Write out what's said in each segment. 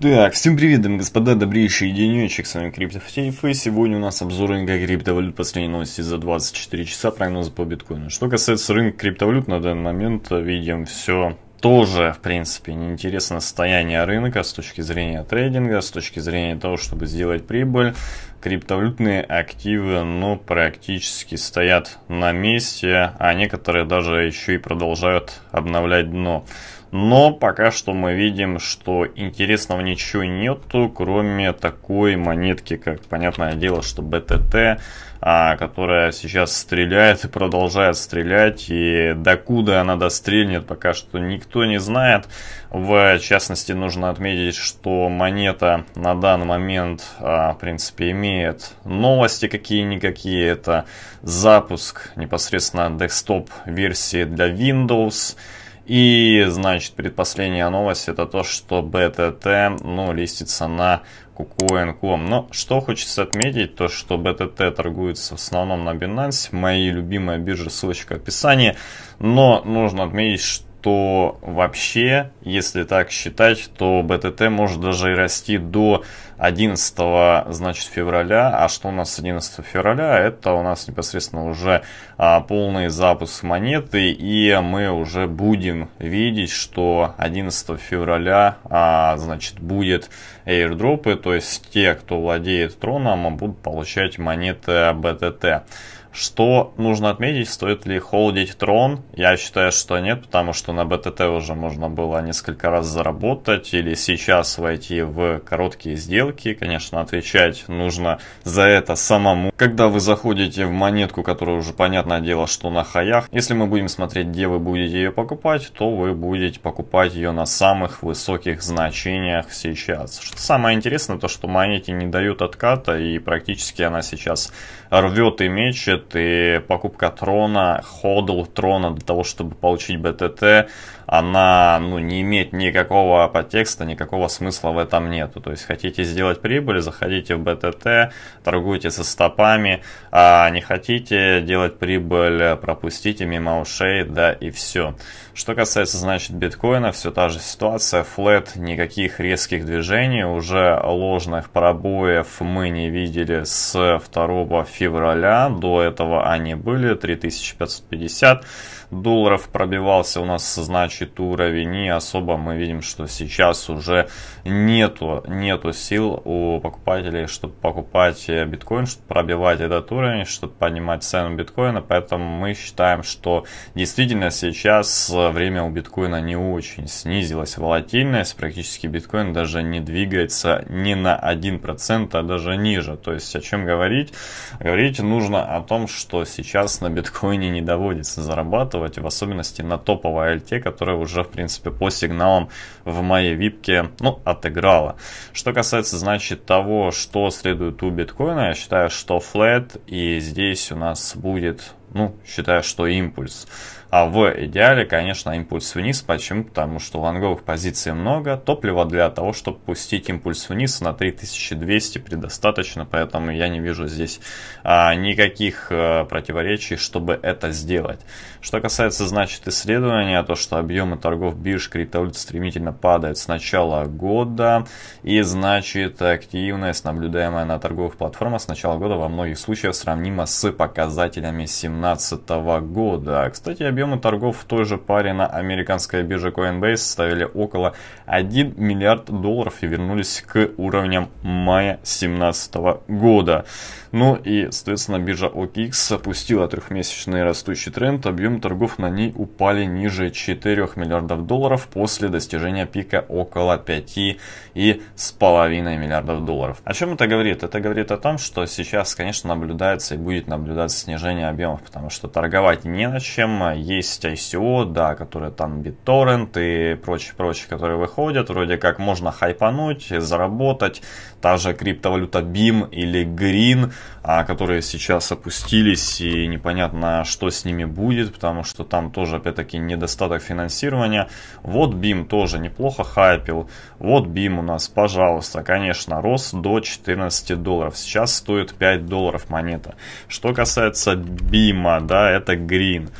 Так, всем привет, дамы и господа, добрейший денечек, с вами Криптофтейф, и сегодня у нас обзор рынка криптовалют последней новости за 24 часа, прогнозы по биткоину. Что касается рынка криптовалют, на данный момент видим все тоже, в принципе, неинтересно состояние рынка с точки зрения трейдинга, с точки зрения того, чтобы сделать прибыль. Криптовалютные активы, ну, практически стоят на месте, а некоторые даже еще и продолжают обновлять дно. Но пока что мы видим, что интересного ничего нету, кроме такой монетки, как, понятное дело, что БТТ, а, которая сейчас стреляет и продолжает стрелять. И докуда она дострельнет, пока что никто не знает. В частности, нужно отметить, что монета на данный момент, а, в принципе, имеет новости какие-никакие. Это запуск непосредственно десктоп-версии для Windows. Windows и, значит, предпоследняя новость это то, что BTT ну, листится на KuCoin.com. Но что хочется отметить, то что BTT торгуется в основном на Binance, мои любимые биржи, ссылочка в описании. Но нужно отметить, что то вообще, если так считать, то БТТ может даже и расти до 11 значит, февраля. А что у нас 11 февраля? Это у нас непосредственно уже а, полный запуск монеты. И мы уже будем видеть, что 11 февраля а, значит, будет аирдропы. То есть те, кто владеет троном, будут получать монеты БТТ. Что нужно отметить, стоит ли холдить трон? Я считаю, что нет, потому что на БТТ уже можно было несколько раз заработать или сейчас войти в короткие сделки. Конечно, отвечать нужно за это самому. Когда вы заходите в монетку, которая уже, понятное дело, что на хаях, если мы будем смотреть, где вы будете ее покупать, то вы будете покупать ее на самых высоких значениях сейчас. Что самое интересное, то что монете не дают отката и практически она сейчас рвет и мечет, и покупка трона, ходл трона для того, чтобы получить БТТ, она ну, не имеет никакого подтекста, никакого смысла в этом нету. То есть хотите сделать прибыль, заходите в БТТ, торгуйте со стопами, а не хотите делать прибыль, пропустите мимо ушей, да и все. Что касается, значит, биткоина, все та же ситуация, флет, никаких резких движений, уже ложных пробоев мы не видели с 2 февраля, до этого они были 3550, долларов пробивался у нас, значит, уровень. И особо мы видим, что сейчас уже нету, нету сил у покупателей, чтобы покупать э, биткоин, чтобы пробивать этот уровень, чтобы поднимать цену биткоина. Поэтому мы считаем, что действительно сейчас э, время у биткоина не очень снизилось. Волатильность практически биткоин даже не двигается ни на 1%, а даже ниже. То есть о чем говорить? Говорить нужно о том, что сейчас на биткоине не доводится зарабатывать зарабатывать, в особенности на топовой альте, которая уже, в принципе, по сигналам в моей випке, ну, отыграла. Что касается, значит, того, что следует у биткоина, я считаю, что флет, и здесь у нас будет, ну, считаю, что импульс. А в идеале, конечно, импульс вниз. Почему? Потому что лонговых позиций много. Топлива для того, чтобы пустить импульс вниз на 3200 предостаточно. Поэтому я не вижу здесь а, никаких а, противоречий, чтобы это сделать. Что касается, значит, исследования, то, что объемы торгов бирж криптовалют стремительно падают с начала года. И, значит, активность, наблюдаемая на торговых платформах с начала года во многих случаях сравнима с показателями 2017 года. Кстати, я объемы торгов в той же паре на американской бирже Coinbase составили около 1 миллиард долларов и вернулись к уровням мая 2017 года. Ну и, соответственно, биржа OKX опустила трехмесячный растущий тренд, объем торгов на ней упали ниже 4 миллиардов долларов после достижения пика около 5,5 миллиардов долларов. О чем это говорит? Это говорит о том, что сейчас, конечно, наблюдается и будет наблюдаться снижение объемов, потому что торговать не на чем, есть ICO, да, которые там BitTorrent и прочие-прочие, которые выходят, вроде как можно хайпануть, заработать. Та же криптовалюта BIM или Green, а, которые сейчас опустились и непонятно, что с ними будет, потому что там тоже, опять-таки, недостаток финансирования. Вот BIM тоже неплохо хайпил. Вот BIM у нас, пожалуйста, конечно, рос до 14 долларов. Сейчас стоит 5 долларов монета. Что касается BIM, да, это Green.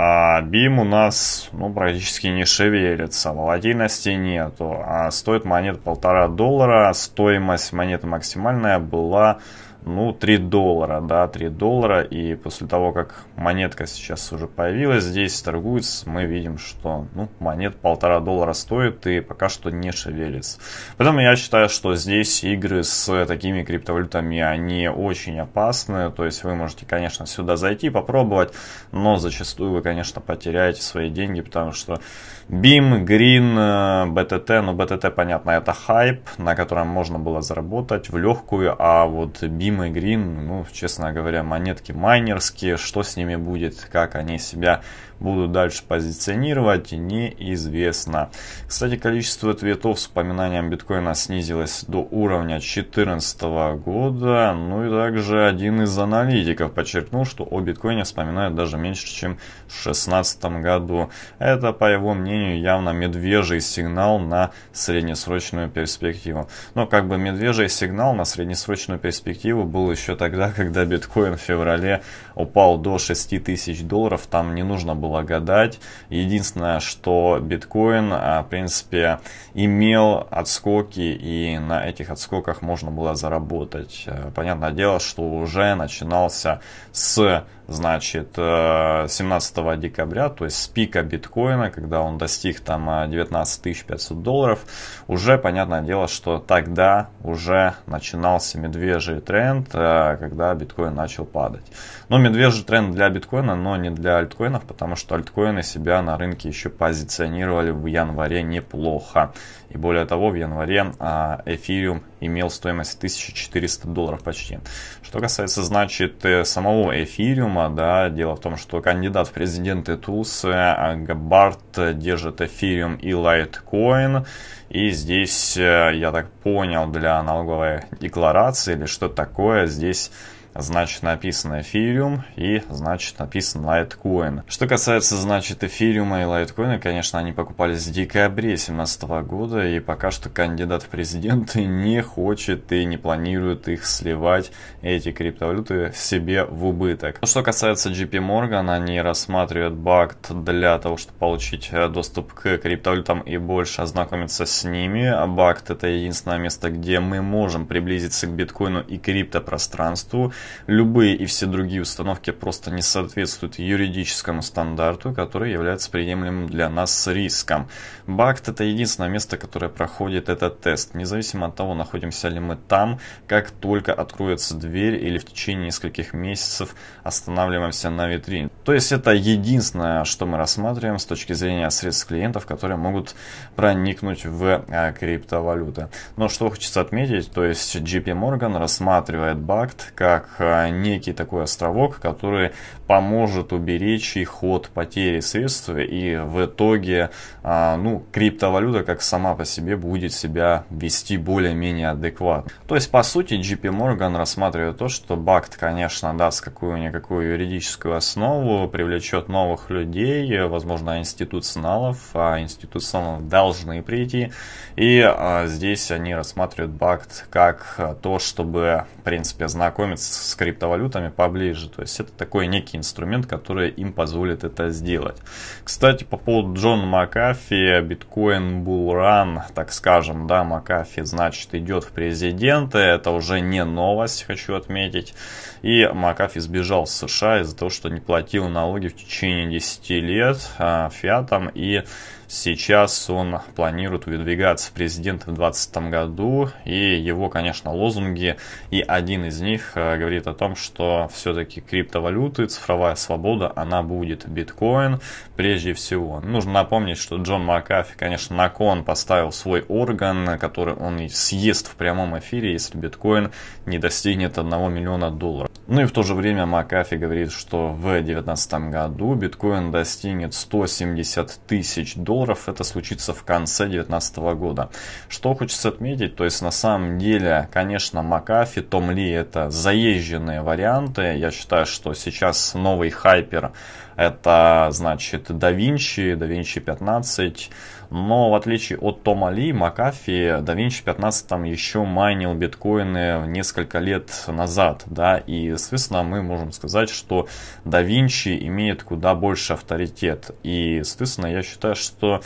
А BIM у нас ну, практически не шевелится, волатильности нету. А стоит монет полтора доллара, стоимость монеты максимальная была ну, 3 доллара, да, 3 доллара. И после того, как монетка сейчас уже появилась здесь, торгуется, мы видим, что, ну, монет полтора доллара стоит и пока что не шевелится. Поэтому я считаю, что здесь игры с такими криптовалютами, они очень опасны. То есть вы можете, конечно, сюда зайти, попробовать, но зачастую вы, конечно, потеряете свои деньги, потому что BIM, Green, BTT, ну, BTT, понятно, это хайп, на котором можно было заработать в легкую, а вот BIM Дима и Грин, ну, честно говоря, монетки майнерские, что с ними будет, как они себя будут дальше позиционировать, неизвестно. Кстати, количество твитов с упоминанием биткоина снизилось до уровня 2014 года, ну и также один из аналитиков подчеркнул, что о биткоине вспоминают даже меньше, чем в 2016 году. Это, по его мнению, явно медвежий сигнал на среднесрочную перспективу. Но как бы медвежий сигнал на среднесрочную перспективу взрыва был еще тогда, когда биткоин в феврале упал до 6 тысяч долларов. Там не нужно было гадать. Единственное, что биткоин, а, в принципе, имел отскоки, и на этих отскоках можно было заработать. Э, понятное дело, что уже начинался с значит, 17 э, декабря, то есть с пика биткоина, когда он достиг там 19 э, 500 долларов, уже понятное дело, что тогда уже начинался медвежий тренд, э, когда биткоин начал падать. Но ну, медвежий тренд для биткоина, но не для альткоинов, потому что альткоины себя на рынке еще позиционировали в январе неплохо. И более того, в январе а, эфириум имел стоимость 1400 долларов почти. Что касается, значит, э, самого эфириума, да, дело в том, что кандидат в президенты ТУС а, Габарт держит эфириум и лайткоин. И здесь, э, я так понял, для налоговой декларации или что такое, здесь значит написано эфириум и значит написан лайткоин. Что касается, значит, эфириума и лайткоина, конечно, они покупались в декабре 2017 года, и пока что кандидат в президенты не хочет и не планирует их сливать, эти криптовалюты, себе в убыток. Ну, что касается JP Morgan, они рассматривают бакт для того, чтобы получить э, доступ к криптовалютам и больше ознакомиться с ними. Бакт это единственное место, где мы можем приблизиться к биткоину и криптопространству любые и все другие установки просто не соответствуют юридическому стандарту, который является приемлемым для нас риском. Бакт это единственное место, которое проходит этот тест, независимо от того, находимся ли мы там, как только откроется дверь или в течение нескольких месяцев останавливаемся на витрине. То есть это единственное, что мы рассматриваем с точки зрения средств клиентов, которые могут проникнуть в а, криптовалюты. Но что хочется отметить, то есть JP Morgan рассматривает Бакт как Э, некий такой островок, который поможет уберечь их от потери средств и в итоге а, ну, криптовалюта как сама по себе будет себя вести более-менее адекватно. То есть по сути JP Morgan рассматривает то, что Бакт, конечно, даст какую-никакую юридическую основу, привлечет новых людей, возможно, институционалов, а институционалов должны прийти. И а, здесь они рассматривают Бакт как то, чтобы, в принципе, знакомиться с криптовалютами поближе. То есть это такой некий инструмент, который им позволит это сделать. Кстати, по поводу Джона Макафи, биткоин булран, так скажем, да, Макафи, значит, идет в президенты. Это уже не новость, хочу отметить. И Макафи сбежал с США из-за того, что не платил налоги в течение 10 лет а, фиатом и Сейчас он планирует выдвигаться в президент в 2020 году, и его, конечно, лозунги, и один из них э, говорит о том, что все-таки криптовалюты, цифровая свобода, она будет биткоин, прежде всего. Нужно напомнить, что Джон Макафи, конечно, на кон поставил свой орган, который он съест в прямом эфире, если биткоин не достигнет 1 миллиона долларов. Ну и в то же время Макафи говорит, что в 2019 году биткоин достигнет 170 тысяч долларов. Это случится в конце 2019 года. Что хочется отметить, то есть на самом деле, конечно, Макафи, Том Ли это заезженные варианты. Я считаю, что сейчас новый хайпер это, значит, да Винчи, да Винчи 15. Но в отличие от Тома Ли, Макафи, да Винчи 15 там еще майнил биткоины несколько лет назад, да, и, соответственно, мы можем сказать, что да Винчи имеет куда больше авторитет. И, соответственно, я считаю, что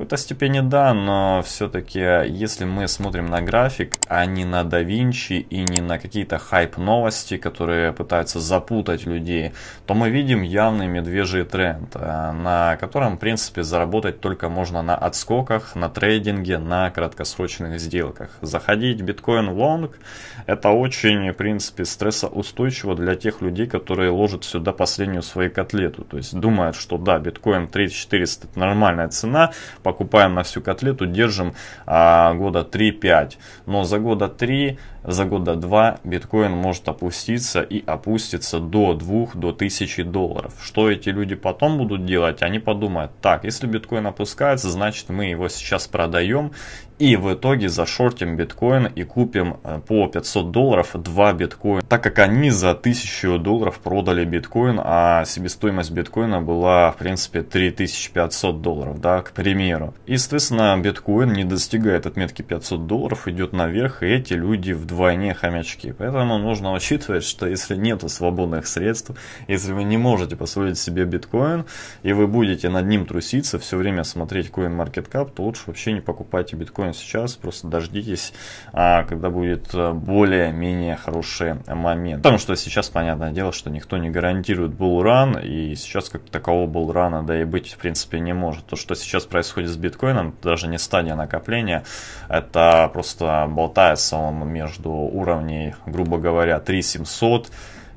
какой-то степени да, но все-таки, если мы смотрим на график, а не на Da Vinci и не на какие-то хайп-новости, которые пытаются запутать людей, то мы видим явный медвежий тренд, э, на котором, в принципе, заработать только можно на отскоках, на трейдинге, на краткосрочных сделках. Заходить биткоин лонг – это очень, в принципе, стрессоустойчиво для тех людей, которые ложат сюда последнюю свою котлету. То есть думают, что да, биткоин 3400 – это нормальная цена, по покупаем на всю котлету, держим а, года 3-5. Но за года 3, за года 2 биткоин может опуститься и опустится до 2, до 1000 долларов. Что эти люди потом будут делать? Они подумают, так, если биткоин опускается, значит мы его сейчас продаем и в итоге зашортим биткоин и купим э, по 500 долларов 2 биткоина. Так как они за 1000 долларов продали биткоин, а себестоимость биткоина была в принципе 3500 долларов, да, к примеру. И, соответственно, биткоин не достигает отметки 500 долларов, идет наверх, и эти люди вдвойне хомячки. Поэтому нужно учитывать, что если нету свободных средств, если вы не можете позволить себе биткоин, и вы будете над ним труситься, все время смотреть CoinMarketCap, то лучше вообще не покупайте биткоин прямо сейчас, просто дождитесь, а когда будет э, более-менее хороший момент. Потому что сейчас, понятное дело, что никто не гарантирует булран, и сейчас как такового булрана, да и быть, в принципе, не может. То, что сейчас происходит с биткоином, даже не стадия накопления, это просто болтается он между уровней, грубо говоря, 3700, 700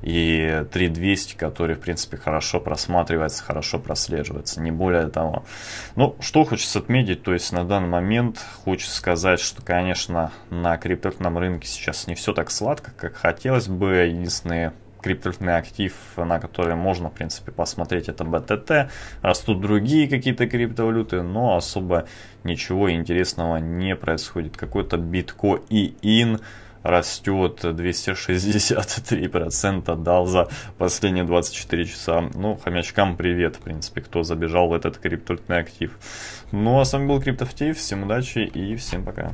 и 3200, который, в принципе, хорошо просматривается, хорошо прослеживается, не более того. Ну, что хочется отметить, то есть на данный момент хочется сказать, что, конечно, на криптовалютном рынке сейчас не все так сладко, как хотелось бы. Единственные криптовалютный актив, на который можно, в принципе, посмотреть, это БТТ. Растут другие какие-то криптовалюты, но особо ничего интересного не происходит. Какой-то биткоин и ин – растет 263% дал за последние 24 часа. Ну, хомячкам привет, в принципе, кто забежал в этот криптовалютный актив. Ну, а с вами был Криптоактив, всем удачи и всем пока.